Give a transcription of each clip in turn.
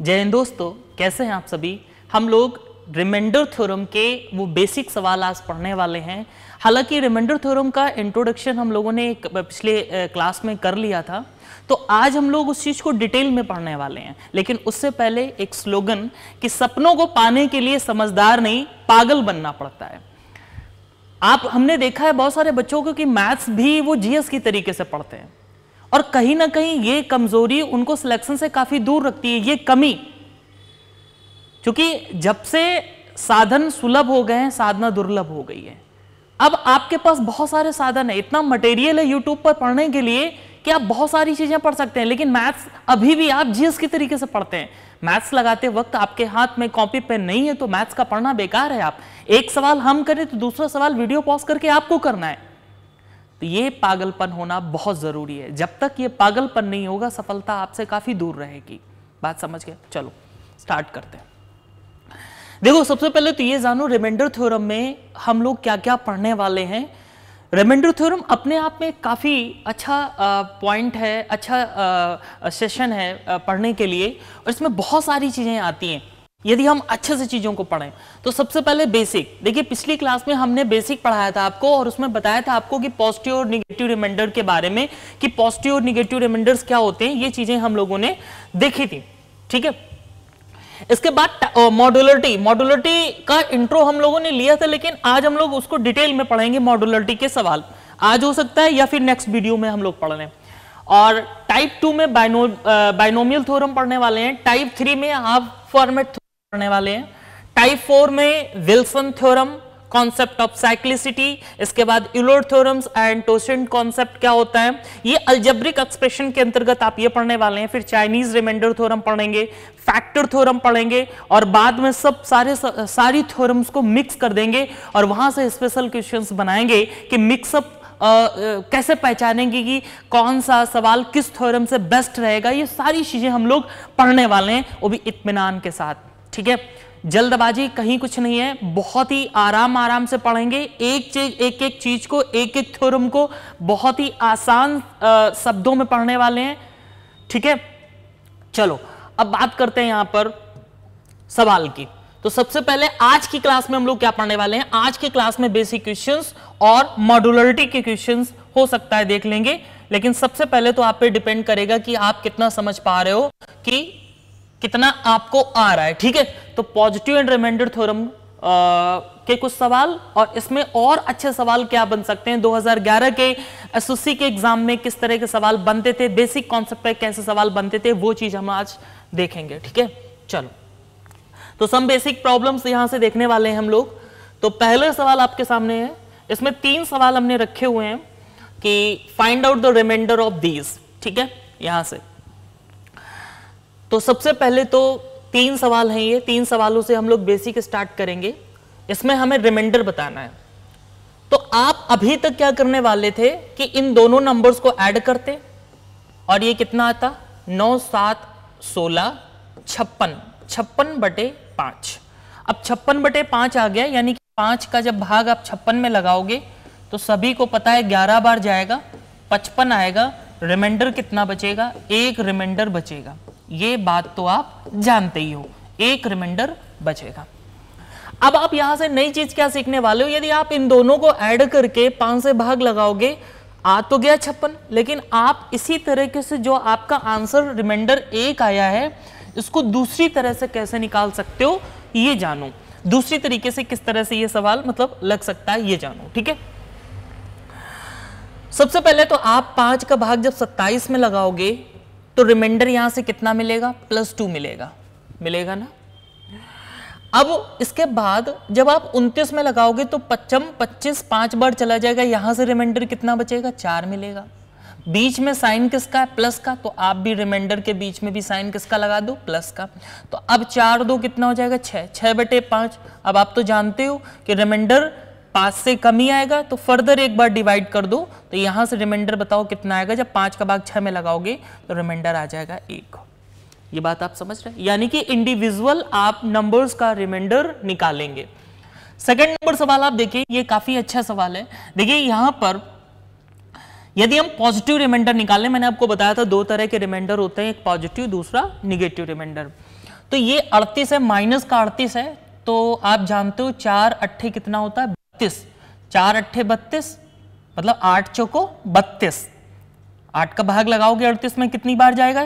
जय हिंद दोस्तों कैसे हैं आप सभी हम लोग रिमाइंडर थ्योरम के वो बेसिक सवाल आज पढ़ने वाले हैं हालांकि रिमाइंडर थ्योरम का इंट्रोडक्शन हम लोगों ने पिछले क्लास में कर लिया था तो आज हम लोग उस चीज़ को डिटेल में पढ़ने वाले हैं लेकिन उससे पहले एक स्लोगन कि सपनों को पाने के लिए समझदार नहीं पागल बनना पड़ता है आप हमने देखा है बहुत सारे बच्चों को कि मैथ्स भी वो जीएस की तरीके से पढ़ते हैं और कहीं ना कहीं ये कमजोरी उनको सिलेक्शन से काफी दूर रखती है ये कमी क्योंकि जब से साधन सुलभ हो गए हैं साधना दुर्लभ हो गई है अब आपके पास बहुत सारे साधन है इतना मटेरियल है यूट्यूब पर पढ़ने के लिए कि आप बहुत सारी चीजें पढ़ सकते हैं लेकिन मैथ्स अभी भी आप जीएस के तरीके से पढ़ते हैं मैथ्स लगाते वक्त आपके हाथ में कॉपी पेन नहीं है तो मैथ्स का पढ़ना बेकार है आप एक सवाल हम करें तो दूसरा सवाल वीडियो पॉज करके आपको करना है तो ये पागलपन होना बहुत ज़रूरी है जब तक ये पागलपन नहीं होगा सफलता आपसे काफ़ी दूर रहेगी बात समझ गए चलो स्टार्ट करते हैं देखो सबसे पहले तो ये जानो रिमाइंडर थ्योरम में हम लोग क्या क्या पढ़ने वाले हैं रिमाइंडर थ्योरम अपने आप में काफ़ी अच्छा पॉइंट है अच्छा सेशन है पढ़ने के लिए और इसमें बहुत सारी चीज़ें आती हैं यदि हम अच्छे से चीज़ों को पढ़ें तो सबसे पहले बेसिक देखिए पिछली क्लास में हमने बेसिक पढ़ाया था आपको और उसमें बताया था आपको कि पॉजिटिव और निगेटिव रिमाइंडर के बारे में कि पॉजिटिव और निगेटिव रिमाइंडर्स क्या होते हैं ये चीज़ें हम लोगों ने देखी थी ठीक है इसके बाद मॉडुलरिटी मॉडुलरिटी का इंट्रो हम लोगों ने लिया था लेकिन आज हम लोग उसको डिटेल में पढ़ेंगे मॉड्युलरिटी के सवाल आज हो सकता है या फिर नेक्स्ट वीडियो में हम लोग पढ़ रहे और टाइप टू में बाइनो बाइनोमियल थ्योरम पढ़ने वाले हैं टाइप थ्री में आप फॉर्मेट करने वाले हैं टाइप फोर में Wilson theorem concept of cyclicity इसके बाद यूलोर थ्योरम्स एंड टोशन कॉन्सेप्ट क्या होता है ये अल्जब्रिक एक्सप्रेशन के अंतर्गत आप ये पढ़ने वाले हैं फिर चाइनीज रिमाइंडर थ्योरम पढ़ेंगे फैक्टर थ्योरम पढ़ेंगे और बाद में सब सारे सारी थ्योरम्स को मिक्स कर देंगे और वहां से स्पेशल क्वेश्चन बनाएंगे कि मिक्सअप Uh, uh, कैसे पहचानेंगे कि कौन सा सवाल किस थ्योरम से बेस्ट रहेगा ये सारी चीज़ें हम लोग पढ़ने वाले हैं वो भी इत्मीनान के साथ ठीक है जल्दबाजी कहीं कुछ नहीं है बहुत ही आराम आराम से पढ़ेंगे एक चीज एक एक चीज को एक एक थ्योरम को बहुत ही आसान आ, शब्दों में पढ़ने वाले हैं ठीक है चलो अब बात करते हैं यहां पर सवाल की तो सबसे पहले आज की क्लास में हम लोग क्या पढ़ने वाले हैं आज की क्लास में बेसिक क्वेश्चंस और मॉडुलरिटी के क्वेश्चन हो सकता है देख लेंगे लेकिन सबसे पहले तो आप पे डिपेंड करेगा कि आप कितना समझ पा रहे हो कि कितना आपको आ रहा है ठीक है तो पॉजिटिव एंड रिमाइंडर थ्योरम के कुछ सवाल और इसमें और अच्छे सवाल क्या बन सकते हैं 2011 के एसओसी के एग्जाम में किस तरह के सवाल बनते थे बेसिक कॉन्सेप्ट पे कैसे सवाल बनते थे वो चीज हम आज देखेंगे ठीक है चलो तो सम बेसिक प्रॉब्लम्स यहां से देखने वाले हैं हम लोग तो पहले सवाल आपके सामने है इसमें तीन सवाल हमने रखे हुए हैं कि find out the remainder of these ठीक है यहां से तो सबसे पहले तो तीन सवाल हैं ये तीन सवालों से हम लोग बेसिक स्टार्ट करेंगे इसमें हमें रिमाइंडर बताना है तो आप अभी तक क्या करने वाले थे कि इन दोनों नंबर्स को ऐड करते और ये कितना आता नौ सात सोलह छप्पन छप्पन बटे पांच अब छप्पन बटे पांच आ गया यानी कि पांच का जब भाग आप छप्पन में लगाओगे तो सभी को पता है ग्यारह बार जाएगा पचपन आएगा रिमाइंडर कितना बचेगा एक रिमाइंडर बचेगा ये बात तो आप जानते ही हो एक रिमाइंडर बचेगा अब आप यहां से नई चीज क्या सीखने वाले हो यदि आप इन दोनों को ऐड करके पांच से भाग लगाओगे आ तो गया छप्पन लेकिन आप इसी तरीके से जो आपका आंसर रिमाइंडर एक आया है इसको दूसरी तरह से कैसे निकाल सकते हो ये जानो दूसरी तरीके से किस तरह से ये सवाल मतलब लग सकता है ये जानो ठीक है सबसे पहले तो आप पांच का भाग जब सत्ताईस में लगाओगे तो रिमाइंडर यहां से कितना मिलेगा प्लस टू मिलेगा मिलेगा ना अब इसके बाद जब आप उनतीस में लगाओगे तो पचम पच्चीस पांच बार चला जाएगा यहां से रिमाइंडर कितना बचेगा चार मिलेगा बीच में साइन किसका है प्लस का तो आप भी रिमाइंडर के बीच में भी साइन किसका लगा दो प्लस का तो अब चार दो कितना हो जाएगा छ छः बटे पांच अब आप तो जानते हो कि रिमाइंडर पांच से कमी आएगा तो फर्दर एक बार डिवाइड कर दो तो यहां से रिमाइंडर बताओ कितना आएगा जब पांच का भाग छह में लगाओगे तो रिमाइंडर आ जाएगा एक ये बात आप समझ रहे हैं यानी कि इंडिविजुअल आप नंबर्स का रिमाइंडर निकालेंगे सेकंड नंबर सवाल आप देखिए ये काफ़ी अच्छा सवाल है देखिए यहां पर यदि हम पॉजिटिव रिमाइंडर निकालें मैंने आपको बताया था दो तरह के रिमाइंडर होते हैं एक पॉजिटिव दूसरा निगेटिव रिमाइंडर तो ये अड़तीस है माइनस का अड़तीस है तो आप जानते हो चार अट्ठे कितना होता है बत्तीस चार अट्ठे बत्तीस मतलब आठ चौको बत्तीस आठ का भाग लगाओगे अड़तीस में कितनी बार जाएगा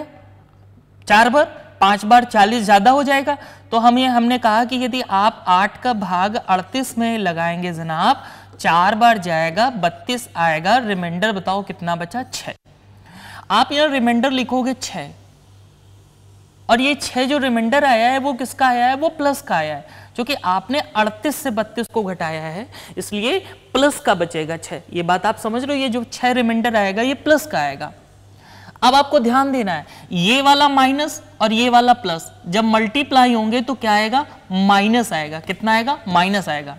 चार बार पांच बार चालीस ज़्यादा हो जाएगा तो हम ये हमने कहा कि यदि आप आठ का भाग अड़तीस में लगाएंगे जनाब चार बार जाएगा बत्तीस आएगा रिमाइंडर बताओ कितना बचा छ आप यहां रिमाइंडर लिखोगे छह और ये छः जो रिमाइंडर आया है वो किसका आया है वो प्लस का आया है जो कि आपने 38 से 32 को घटाया है इसलिए प्लस का बचेगा छः ये बात आप समझ लो ये जो छः रिमाइंडर आएगा ये प्लस का आएगा अब आपको ध्यान देना है ये वाला माइनस और ये वाला प्लस जब मल्टीप्लाई होंगे तो क्या आएगा माइनस आएगा कितना आएगा माइनस आएगा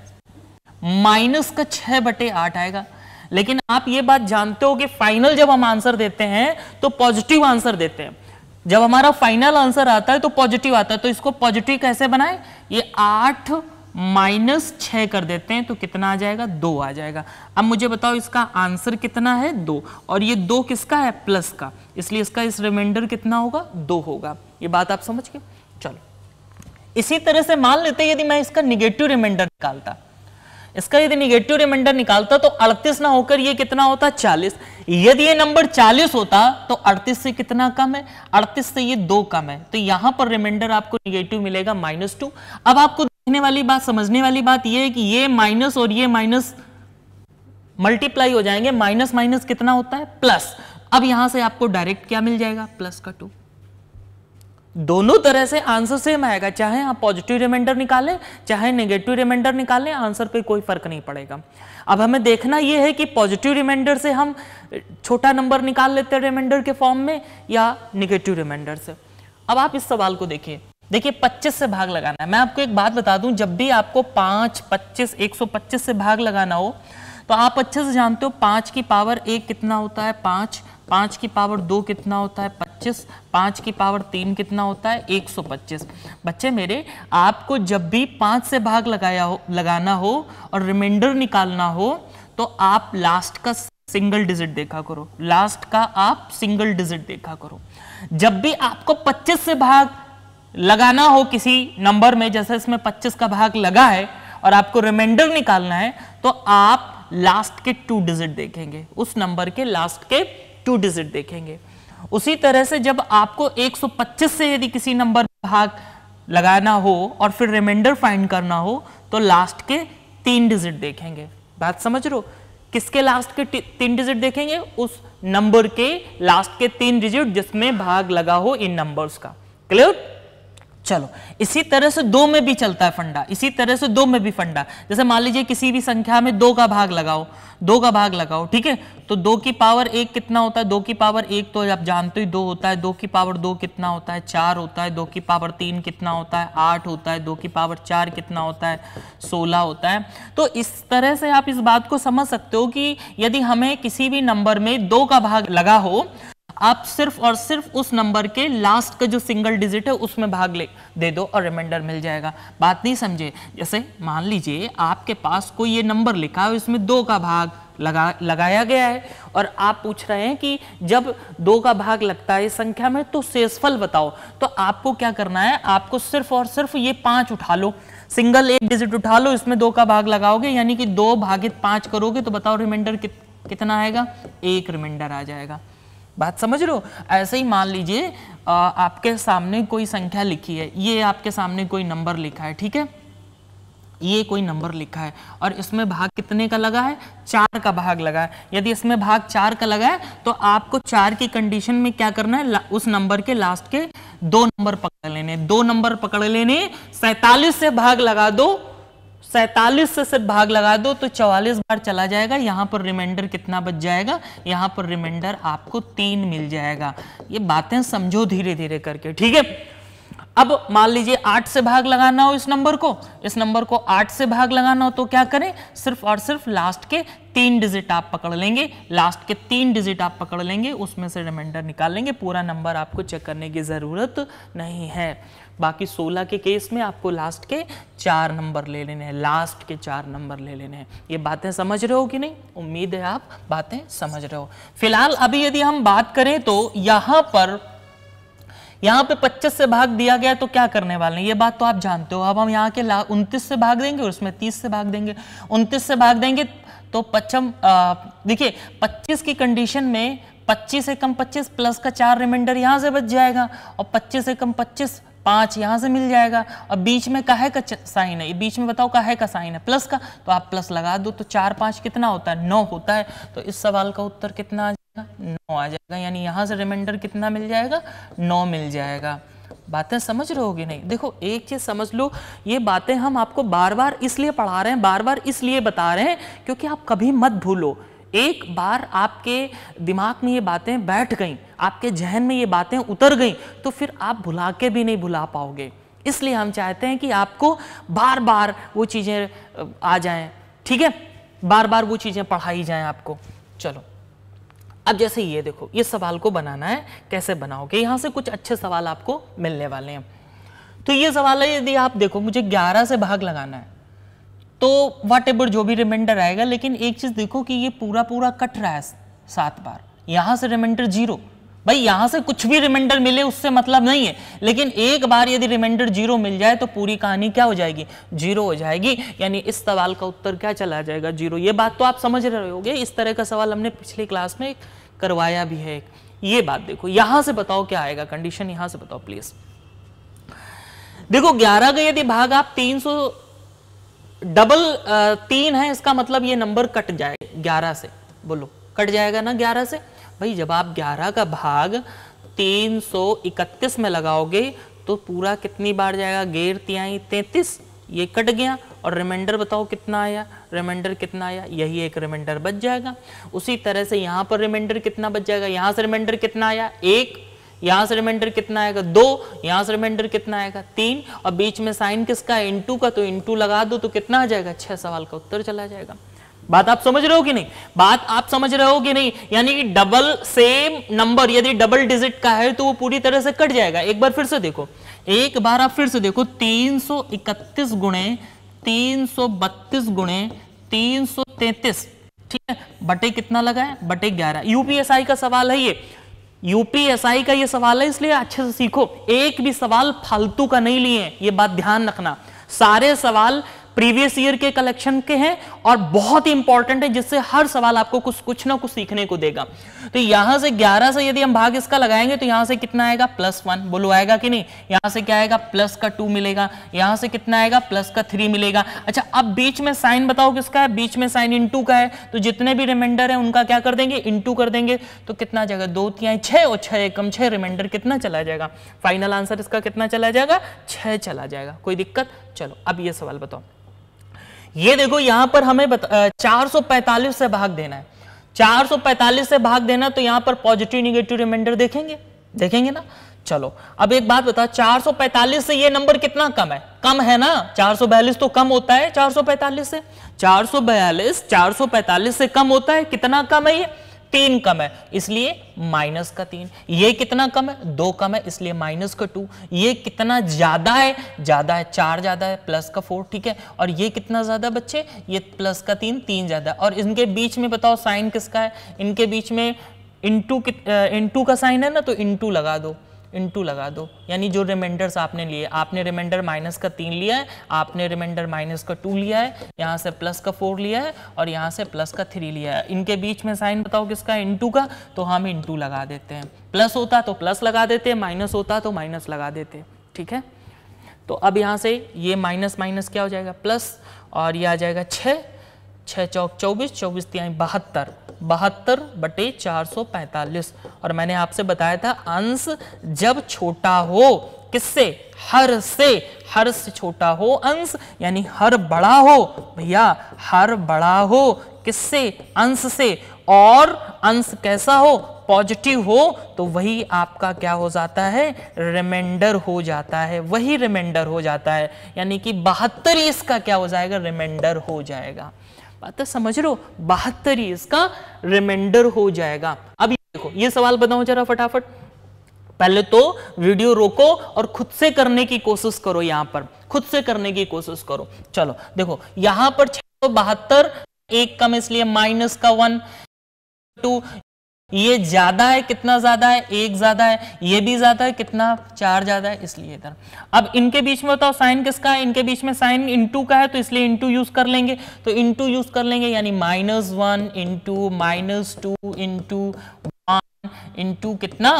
माइनस का छः बटे आठ आएगा लेकिन आप ये बात जानते हो कि फाइनल जब हम आंसर देते हैं तो पॉजिटिव आंसर देते हैं जब हमारा फाइनल आंसर आता है तो पॉजिटिव आता है तो इसको पॉजिटिव कैसे बनाए ये आठ माइनस छः कर देते हैं तो कितना आ जाएगा दो आ जाएगा अब मुझे बताओ इसका आंसर कितना है दो और ये दो किसका है प्लस का इसलिए इसका इस रिमाइंडर कितना होगा दो होगा ये बात आप समझ गए चलो इसी तरह से मान लेते यदि मैं इसका निगेटिव रिमाइंडर निकालता इसका यदि निगेटिव रिमाइंडर निकालता तो 38 ना होकर ये कितना होता 40 यदि ये नंबर 40 होता तो 38 से कितना कम है 38 से ये दो कम है तो यहां पर रिमाइंडर आपको निगेटिव मिलेगा माइनस टू अब आपको देखने वाली बात समझने वाली बात यह है कि ये माइनस और ये माइनस मल्टीप्लाई हो जाएंगे माइनस माइनस कितना होता है प्लस अब यहां से आपको डायरेक्ट क्या मिल जाएगा प्लस का टू दोनों तरह से आंसर सेम आएगा चाहे आप पॉजिटिव रिमाइंडर निकालें चाहे नेगेटिव रिमाइंडर निकालें आंसर पे कोई फर्क नहीं पड़ेगा अब हमें देखना यह है कि पॉजिटिव रिमाइंडर से हम छोटा नंबर निकाल लेते हैं रिमाइंडर के फॉर्म में या निगेटिव रिमाइंडर से अब आप इस सवाल को देखिए देखिए 25 से भाग लगाना है मैं आपको एक बात बता दूं जब भी आपको 5, 25, 125 से भाग लगाना हो तो आप अच्छे से जानते हो पाँच की पावर एक कितना होता है पाँच पाँच की पावर दो कितना होता है 125 पाँच की पावर तीन कितना होता है 125 बच्चे मेरे आपको जब भी पाँच से भाग लगाया हो लगाना हो और रिमाइंडर निकालना हो तो आप लास्ट का सिंगल डिजिट देखा करो लास्ट का आप सिंगल डिजिट देखा करो जब भी आपको 25 से भाग लगाना हो किसी नंबर में जैसे इसमें 25 का भाग लगा है और आपको रिमाइंडर निकालना है तो आप लास्ट के टू डिजिट देखेंगे उस नंबर के लास्ट के टू डिजिट देखेंगे उसी तरह से जब आपको 125 से यदि किसी नंबर भाग लगाना हो और फिर रिमाइंडर फाइंड करना हो तो लास्ट के तीन डिजिट देखेंगे बात समझ रहे किसके लास्ट के तीन डिजिट देखेंगे उस नंबर के लास्ट के तीन डिजिट जिसमें भाग लगा हो इन नंबर्स का क्लियर चलो इसी तरह से दो में भी चलता है फंडा इसी तरह से दो में भी फंडा जैसे मान लीजिए किसी भी संख्या में दो का भाग लगाओ दो का भाग लगाओ ठीक है तो दो की पावर एक कितना होता है दो की पावर एक तो आप जानते ही दो होता है दो की पावर दो कितना होता है चार होता है दो की पावर तीन कितना होता है आठ होता है दो की पावर चार कितना होता है सोलह होता है तो इस तरह से आप इस बात को समझ सकते हो कि यदि हमें किसी भी नंबर में दो का भाग लगा हो आप सिर्फ और सिर्फ उस नंबर के लास्ट का जो सिंगल डिजिट है उसमें भाग ले दे दो और रिमाइंडर मिल जाएगा बात नहीं समझे जैसे मान लीजिए आपके पास कोई ये नंबर लिखा है इसमें दो का भाग लगा लगाया गया है और आप पूछ रहे हैं कि जब दो का भाग लगता है संख्या में तो शेषफल बताओ तो आपको क्या करना है आपको सिर्फ और सिर्फ ये पांच उठा लो सिंगल एक डिजिट उठा लो इसमें दो का भाग लगाओगे यानी कि दो भागित पांच करोगे तो बताओ रिमाइंडर कित, कितना आएगा एक रिमाइंडर आ जाएगा बात समझ रहे हो ऐसे ही मान लीजिए आपके सामने कोई संख्या लिखी है ये आपके सामने कोई नंबर लिखा है ठीक है ये कोई नंबर लिखा है और इसमें भाग कितने का लगा है चार का भाग लगा है यदि इसमें भाग चार का लगा है तो आपको चार की कंडीशन में क्या करना है उस नंबर के लास्ट के दो नंबर पकड़ लेने दो नंबर पकड़ लेने सैतालीस से भाग लगा दो सैतालीस से सिर्फ भाग लगा दो तो चवालीस बार चला जाएगा यहाँ पर रिमाइंडर कितना बच जाएगा यहाँ पर रिमाइंडर आपको तीन मिल जाएगा ये बातें समझो धीरे धीरे करके ठीक है अब मान लीजिए आठ से भाग लगाना हो इस नंबर को इस नंबर को आठ से भाग लगाना हो तो क्या करें सिर्फ और सिर्फ लास्ट के तीन डिजिट आप पकड़ लेंगे लास्ट के तीन डिजिट आप पकड़ लेंगे उसमें से रिमाइंडर निकाल लेंगे पूरा नंबर आपको चेक करने की ज़रूरत नहीं है बाकी 16 के केस में आपको लास्ट के चार नंबर ले लेने हैं लास्ट के चार नंबर ले लेने हैं ये बातें समझ रहे हो कि नहीं उम्मीद है आप बातें समझ रहे हो फिलहाल अभी यदि हम बात करें तो यहाँ पर यहाँ पे 25 से भाग दिया गया तो क्या करने वाले हैं ये बात तो आप जानते हो अब हम यहाँ के उनतीस से भाग देंगे और उसमें 30 से भाग देंगे उनतीस से भाग देंगे तो पच्चम देखिए 25 की कंडीशन में 25 से कम 25 प्लस का चार रिमाइंडर यहाँ से बच जाएगा और 25 से कम 25 पांच यहाँ से मिल जाएगा और बीच में काहे का साइन है बीच में बताओ काहे का साइन है प्लस का तो आप प्लस लगा दो तो चार पाँच कितना होता है नौ होता है तो इस सवाल का उत्तर कितना नौ आ जाएगा यानी यहाँ से रिमाइंडर कितना मिल जाएगा नौ मिल जाएगा बातें समझ रहे होगी नहीं देखो एक चीज़ समझ लो ये बातें हम आपको बार बार इसलिए पढ़ा रहे हैं बार बार इसलिए बता रहे हैं क्योंकि आप कभी मत भूलो एक बार आपके दिमाग में ये बातें बैठ गई आपके जहन में ये बातें उतर गई तो फिर आप भुला के भी नहीं भुला पाओगे इसलिए हम चाहते हैं कि आपको बार बार वो चीज़ें आ जाएं ठीक है बार बार वो चीज़ें पढ़ाई जाएं आपको चलो अब जैसे ये देखो ये सवाल को बनाना है कैसे बनाओगे यहाँ से कुछ अच्छे सवाल आपको मिलने वाले हैं तो ये सवाल है यदि आप देखो मुझे 11 से भाग लगाना है तो वाट एवर जो भी रिमाइंडर आएगा लेकिन एक चीज़ देखो कि ये पूरा पूरा कट रहा है सात बार यहाँ से रिमाइंडर जीरो भाई यहां से कुछ भी रिमाइंडर मिले उससे मतलब नहीं है लेकिन एक बार यदि रिमाइंडर जीरो मिल जाए तो पूरी कहानी क्या हो जाएगी जीरो हो जाएगी यानी इस सवाल का उत्तर क्या चला जाएगा जीरो ये बात तो आप समझ रहे हो इस तरह का सवाल हमने पिछली क्लास में करवाया भी है ये बात देखो यहां से बताओ क्या आएगा कंडीशन यहां से बताओ प्लीज देखो ग्यारह का यदि भाग आप तीन सौ डबल तीन है इसका मतलब ये नंबर कट जाए ग्यारह से बोलो कट जाएगा ना ग्यारह से भाई जब आप 11 का भाग 331 में लगाओगे तो पूरा कितनी बार जाएगा गेर तिहाई तैतीस ये कट गया और रिमाइंडर बताओ कितना आया रिमाइंडर कितना आया यही एक रिमाइंडर बच जाएगा उसी तरह से यहाँ पर रिमाइंडर कितना बच जाएगा यहाँ से रिमाइंडर कितना आया एक यहाँ से रिमाइंडर कितना आएगा दो यहाँ से रिमाइंडर कितना आएगा तीन और बीच में साइन किसका है इंटू का तो इंटू लगा दो तो कितना आ जाएगा छह सवाल का उत्तर चला जाएगा बात आप समझ रहे हो कि नहीं बात आप समझ रहे हो कि नहीं यानी डबल सेम नंबर यदि डबल डिजिट का है तो वो पूरी तरह से कट जाएगा एक बार फिर से देखो एक बार आप फिर से देखो 331 सौ इकतीस गुणे तीन सौ बत्तीस गुणे तीन सौ तैतीस ठीक है बटे कितना लगा है बटे ग्यारह यूपीएसआई का सवाल है ये यूपीएसआई का ये सवाल है इसलिए अच्छे से सीखो एक भी सवाल फालतू का नहीं लिए ये बात ध्यान रखना सारे सवाल प्रीवियस ईयर के कलेक्शन के हैं और बहुत ही इंपॉर्टेंट है जिससे हर सवाल आपको कुछ कुछ ना कुछ सीखने को देगा तो यहां से 11 से यदि हम भाग इसका लगाएंगे तो यहां से कितना आएगा प्लस वन बोलो आएगा कि नहीं यहां से क्या आएगा प्लस का टू मिलेगा यहां से कितना आएगा प्लस का थ्री मिलेगा अच्छा अब बीच में साइन बताओ किसका है बीच में साइन इन का है तो जितने भी रिमाइंडर है उनका क्या कर देंगे इन कर देंगे तो कितना जाएगा दो तिहाई छह और छह एकम छह रिमाइंडर कितना चला जाएगा फाइनल आंसर इसका कितना चला जाएगा छह चला जाएगा कोई दिक्कत चलो अब ये सवाल बताओ ये देखो यहां पर हमें चार सौ पैंतालीस से भाग देना है 445 से भाग देना तो यहां पर पॉजिटिव निगेटिव रिमाइंडर देखेंगे देखेंगे ना चलो अब एक बात बता 445 से ये नंबर कितना कम है कम है ना 442 तो कम होता है 445 से 442 445 से कम होता है कितना कम है ये तीन कम है इसलिए माइनस का तीन ये कितना कम है दो कम है इसलिए माइनस का टू ये कितना ज्यादा है ज्यादा है चार ज्यादा है प्लस का फोर ठीक है और ये कितना ज्यादा बच्चे ये प्लस का तीन तीन ज्यादा और इनके बीच में बताओ साइन किसका है इनके बीच में इंटू इंटू का साइन है ना तो इंटू लगा दो इंटू लगा दो यानी जो रिमाइंडर्स आपने लिए आपने रिमाइंडर माइनस का तीन लिया है आपने रिमाइंडर माइनस का टू लिया है यहाँ से प्लस का फोर लिया है और यहाँ से प्लस का थ्री लिया है इनके बीच में साइन बताओ किसका इंटू का तो हम इंटू लगा देते हैं प्लस होता तो प्लस लगा देते हैं माइनस होता तो माइनस लगा देते ठीक है तो अब यहाँ से ये माइनस माइनस क्या हो जाएगा प्लस और ये आ जाएगा छः छः चौक चौबीस चौबीस तिहाई बहत्तर बहत्तर बटे चार सौ पैंतालीस और मैंने आपसे बताया था अंश जब छोटा हो किससे हर से हर से छोटा हो अंश यानी हर बड़ा हो भैया हर बड़ा हो किससे अंश से और अंश कैसा हो पॉजिटिव हो तो वही आपका क्या हो जाता है रिमाइंडर हो जाता है वही रिमाइंडर हो जाता है यानी कि बहत्तर इसका क्या हो जाएगा रिमाइंडर हो जाएगा बात तो समझ लो बहत्तर ही इसका रिमाइंडर हो जाएगा अब ये देखो ये सवाल बनाओ जरा फटाफट पहले तो वीडियो रोको और खुद से करने की कोशिश करो यहां पर खुद से करने की कोशिश करो चलो देखो यहां पर छह सौ बहत्तर एक कम इसलिए माइनस का वन टू ये ज्यादा है कितना ज्यादा है एक ज्यादा है ये भी ज्यादा है कितना चार ज्यादा है इसलिए इधर अब इनके बीच में बताओ साइन किसका है इनके बीच में साइन इंटू का है तो इसलिए इंटू यूज कर लेंगे तो इंटू यूज कर लेंगे यानी minus one into minus two into one into कितना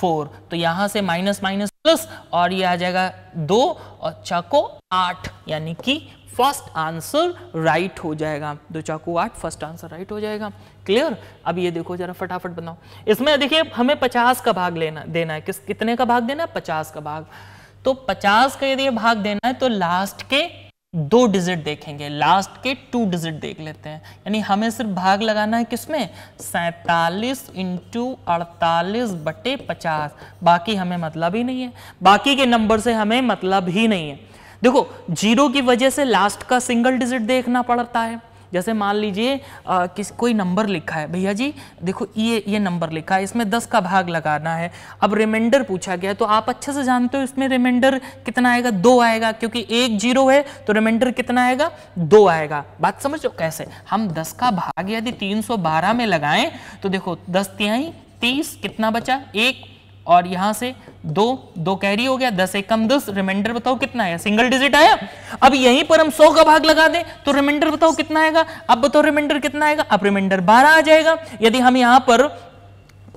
फोर तो यहां से माइनस माइनस प्लस और ये आ जाएगा दो और चाको आठ यानी कि फर्स्ट आंसर राइट हो जाएगा दो चाकू आठ फर्स्ट आंसर राइट हो जाएगा क्लियर अब ये देखो जरा फटाफट बनाओ इसमें देखिए हमें पचास का भाग लेना देना है किस कितने का भाग देना है पचास का भाग तो पचास का यदि भाग देना है तो लास्ट के दो डिजिट देखेंगे लास्ट के टू डिजिट देख लेते हैं यानी हमें सिर्फ भाग लगाना है किसमें सैतालीस इंटू अड़तालीस बटे पचास बाकी हमें मतलब ही नहीं है बाकी के नंबर से हमें मतलब ही नहीं है देखो जीरो की वजह से लास्ट का सिंगल डिजिट देखना पड़ता है जैसे मान लीजिए किस कोई नंबर लिखा है भैया जी देखो ये ये नंबर लिखा है इसमें दस का भाग लगाना है अब रिमाइंडर पूछा गया तो आप अच्छे से जानते हो इसमें रिमाइंडर कितना आएगा दो आएगा क्योंकि एक जीरो है तो रिमाइंडर कितना आएगा दो आएगा बात समझ लो कैसे हम दस का भाग यदि तीन में लगाएं तो देखो दस तिहाई तीस कितना बचा एक और यहाँ से दो दो कैरी हो गया दस एक कम दस रिमाइंडर बताओ कितना आया सिंगल डिजिट आया अब यहीं पर हम सौ का भाग लगा दें तो रिमाइंडर बताओ कितना आएगा अब बताओ रिमाइंडर कितना आएगा अब रिमाइंडर बारह आ जाएगा यदि हम यहां पर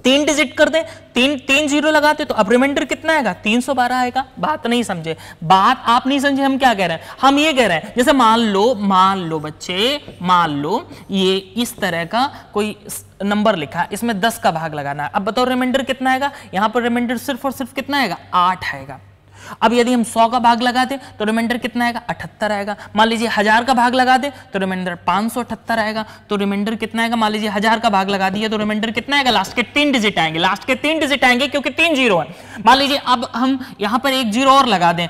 तीन डिजिट कर दे तीन तीन जीरो लगाते तो अब रिमाइंडर कितना आएगा तीन सौ बारह आएगा बात नहीं समझे बात आप नहीं समझे हम क्या कह रहे हैं हम ये कह रहे हैं जैसे मान लो मान लो बच्चे मान लो ये इस तरह का कोई नंबर लिखा इसमें दस का भाग लगाना है अब बताओ रिमाइंडर कितना आएगा यहां पर रिमाइंडर सिर्फ और सिर्फ कितना आएगा आठ आएगा अब यदि हम सौ का भाग लगा दें तो रिमाइंडर कितना आएगा अठहत्तर आएगा मान लीजिए हजार का भाग लगा दें तो रिमाइंडर पाँच सौ अठहत्तर आएगा तो रिमाइंडर कितना आएगा मान लीजिए हजार का भाग लगा दिया तो रिमाइंडर कितना आएगा लास्ट के तीन डिजिट आएंगे लास्ट के तीन डिजिट आएंगे क्योंकि तीन जीरो है मान लीजिए अब हम यहाँ पर एक जीरो और लगा दें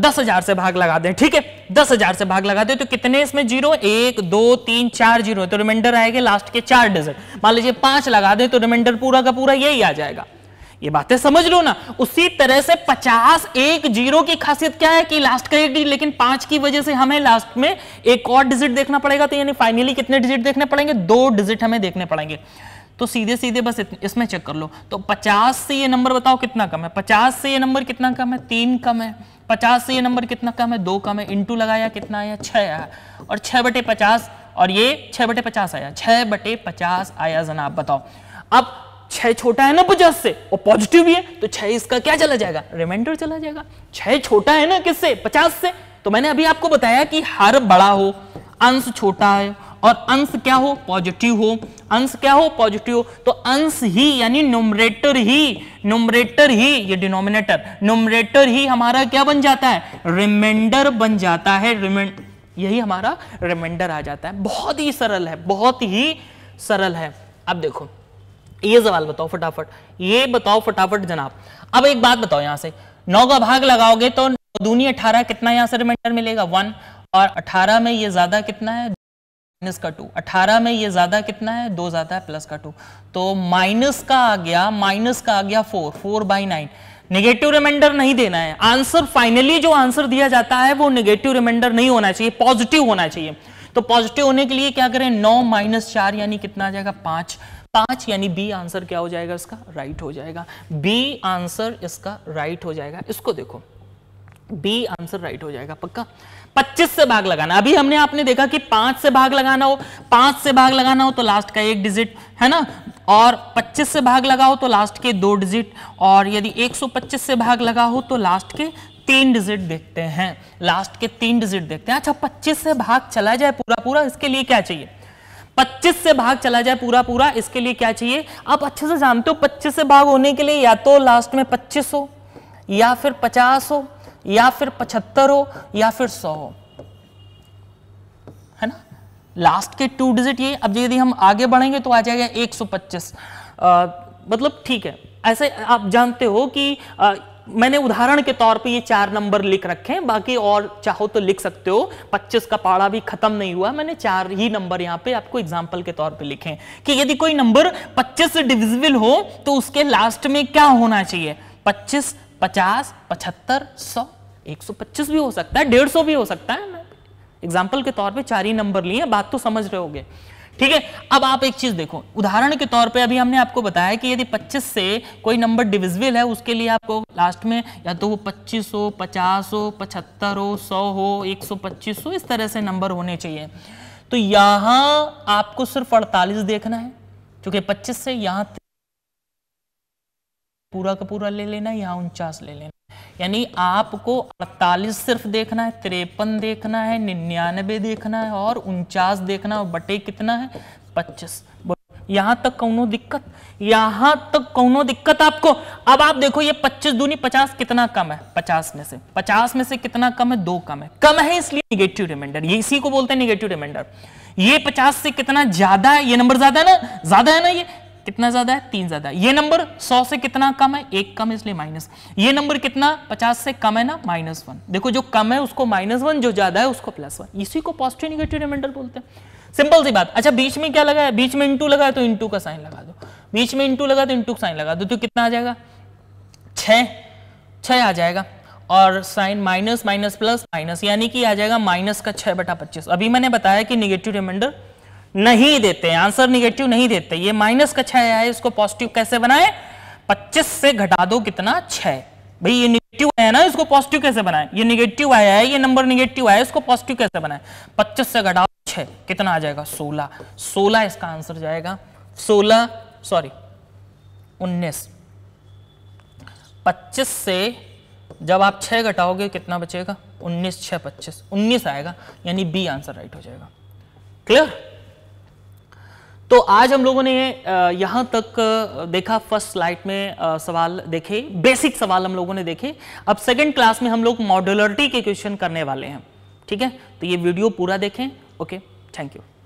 दस हजार से भाग लगा दें ठीक है दस हजार से भाग लगा दें तो कितने इसमें जीरो एक दो तीन चार जीरो तो रिमाइंडर आएगा लास्ट के चार डिजिट मान लीजिए पांच लगा दें तो रिमाइंडर पूरा का पूरा यही आ जाएगा ये बातें समझ लो ना उसी तरह से पचास एक जीरो की खासियत क्या है कि लास्ट का एक डिजिट लेकिन पांच की वजह से हमें लास्ट में एक और डिजिट देखना पड़ेगा तो यानी फाइनली कितने डिजिट देखने पड़ेंगे दो डिजिट हमें देखने पड़ेंगे तो सीधे सीधे बस इसमें चेक कर लो तो 50 से ये नंबर बताओ कितना कम है 50 से ये नंबर कितना कम है तीन कम है 50 से ये नंबर कितना कम है दो कम है इंटू लगाया कितना आया छह आया और छह बटे पचास और ये छह बटे पचास आया छह बटे पचास आया जनाब बताओ अब छह छोटा है ना पचास से और पॉजिटिव भी है तो छह इसका क्या चला जाएगा रिमाइंडर चला जाएगा छह छोटा है ना किससे पचास से तो मैंने अभी आपको बताया कि हर बड़ा हो अंश छोटा है और अंश क्या हो पॉजिटिव हो अंश क्या हो पॉजिटिव हो तो अंश ही यानी नोमरेटर ही नोमरेटर ही ये डिनोमिनेटर नोमरेटर ही हमारा क्या बन जाता है रिमाइंडर बन जाता है रिमाइंड यही हमारा रिमाइंडर आ जाता है बहुत ही सरल है बहुत ही सरल है अब देखो ये सवाल बताओ फटाफट ये बताओ फटाफट जनाब अब एक बात बताओ यहां से नौ का भाग लगाओगे तो दूनी अठारह कितना यहां से रिमाइंडर मिलेगा वन और अठारह में ये ज्यादा कितना है माइनस का टू अठारह में ये ज्यादा कितना है दो ज्यादा है प्लस का टू तो माइनस का आ गया माइनस का आ गया four four by nine negative remainder नहीं देना है आंसर फाइनली जो आंसर दिया जाता है वो निगेटिव रिमाइंडर नहीं होना चाहिए पॉजिटिव होना चाहिए तो पॉजिटिव होने के लिए क्या करें नौ माइनस चार यानी कितना आ जाएगा पांच पांच यानी बी आंसर क्या हो जाएगा इसका राइट हो जाएगा बी आंसर इसका राइट हो जाएगा इसको देखो बी आंसर राइट हो जाएगा पक्का 25 से भाग लगाना अभी हमने आपने देखा कि पांच से भाग लगाना हो पांच से भाग लगाना हो तो लास्ट का एक डिजिट है ना और 25 से भाग लगाओ तो लास्ट के दो डिजिट और यदि 125 से भाग लगा हो तो लास्ट के तीन डिजिट देखते हैं लास्ट के तीन डिजिट देखते हैं अच्छा 25 से भाग चला जाए पूरा पूरा इसके लिए क्या चाहिए 25 से भाग चला जाए पूरा पूरा इसके लिए क्या चाहिए आप अच्छे से जानते हो 25 से भाग होने के लिए या तो लास्ट में 25 हो या फिर 50 हो या फिर 75 हो या फिर 100 हो है ना लास्ट के टू डिजिट ये अब यदि हम आगे बढ़ेंगे तो आ जाएगा 125 पच्चीस मतलब ठीक है ऐसे आप जानते हो कि आ, मैंने उदाहरण के तौर पे ये चार नंबर लिख रखे हैं बाकी और चाहो तो लिख सकते हो 25 का पाड़ा भी खत्म नहीं हुआ मैंने चार ही नंबर यहाँ पे आपको एग्जाम्पल के तौर पे लिखे कि यदि कोई नंबर 25 से डिविजिबल हो तो उसके लास्ट में क्या होना चाहिए 25, 50, 75, 100, 125 भी हो सकता है डेढ़ भी हो सकता है एग्जाम्पल के तौर पर चार ही नंबर लिए बात तो समझ रहे हो ठीक है अब आप एक चीज देखो उदाहरण के तौर पे अभी हमने आपको बताया कि यदि 25 से कोई नंबर डिविजिबल है उसके लिए आपको लास्ट में या तो वो 25 हो पचास हो पचहत्तर हो सौ हो एक सौ पच्चीस हो इस तरह से नंबर होने चाहिए तो यहां आपको सिर्फ अड़तालीस देखना है क्योंकि पच्चीस से यहां पूरा का पूरा ले लेना यहां उनचास ले लेना यानी आपको 48 सिर्फ देखना है तिरपन देखना है निन्यानबे देखना है और उनचास देखना है बटे कितना है पच्चीस यहां तक कौनो दिक्कत यहां तक कौनो दिक्कत आपको अब आप देखो ये पच्चीस दूनी पचास कितना कम है पचास में से पचास में से कितना कम है दो कम है कम है इसलिए निगेटिव रिमाइंडर ये इसी को बोलते हैं निगेटिव रिमाइंडर ये पचास से कितना ज्यादा है ये नंबर ज्यादा है ना ज्यादा है ना ये कितना ज्यादा है तीन ज्यादा ये नंबर सौ से कितना कम है एक कम इसलिए माइनस ये नंबर कितना पचास से कम है ना माइनस वन देखो जो कम है उसको माइनस वन जो ज्यादा है उसको प्लस वन इसी को पॉजिटिव निगेटिव रिमाइंडर बोलते हैं सिंपल सी बात अच्छा बीच में क्या लगा है बीच में इंटू लगा है तो इंटू का साइन लगा दो बीच में इंटू लगा तो इंटू का साइन लगा दो तो कितना आ जाएगा छ छ आ जाएगा और sign minus minus plus minus यानी कि आ जाएगा माइनस का छह बटा पच्चीस अभी मैंने बताया कि निगेटिव रिमाइंडर नहीं देते आंसर निगेटिव नहीं देते ये माइनस का छह है इसको पॉजिटिव कैसे बनाए पच्चीस से घटा दो कितना छह भाई ये निगेटिव आया ना इसको पॉजिटिव कैसे बनाए ये निगेटिव आया है ये नंबर निगेटिव आया इसको पॉजिटिव कैसे बनाए पच्चीस से दो छः कितना आ जाएगा सोलह सोलह इसका आंसर जाएगा सोलह सॉरी उन्नीस पच्चीस से जब आप छह घटाओगे कितना बचेगा उन्नीस छह पच्चीस उन्नीस आएगा यानी बी आंसर राइट हो जाएगा क्लियर तो आज हम लोगों ने यहां तक देखा फर्स्ट स्लाइड में सवाल देखे बेसिक सवाल हम लोगों ने देखे अब सेकेंड क्लास में हम लोग मॉड्युलरिटी के क्वेश्चन करने वाले हैं ठीक है तो ये वीडियो पूरा देखें ओके थैंक यू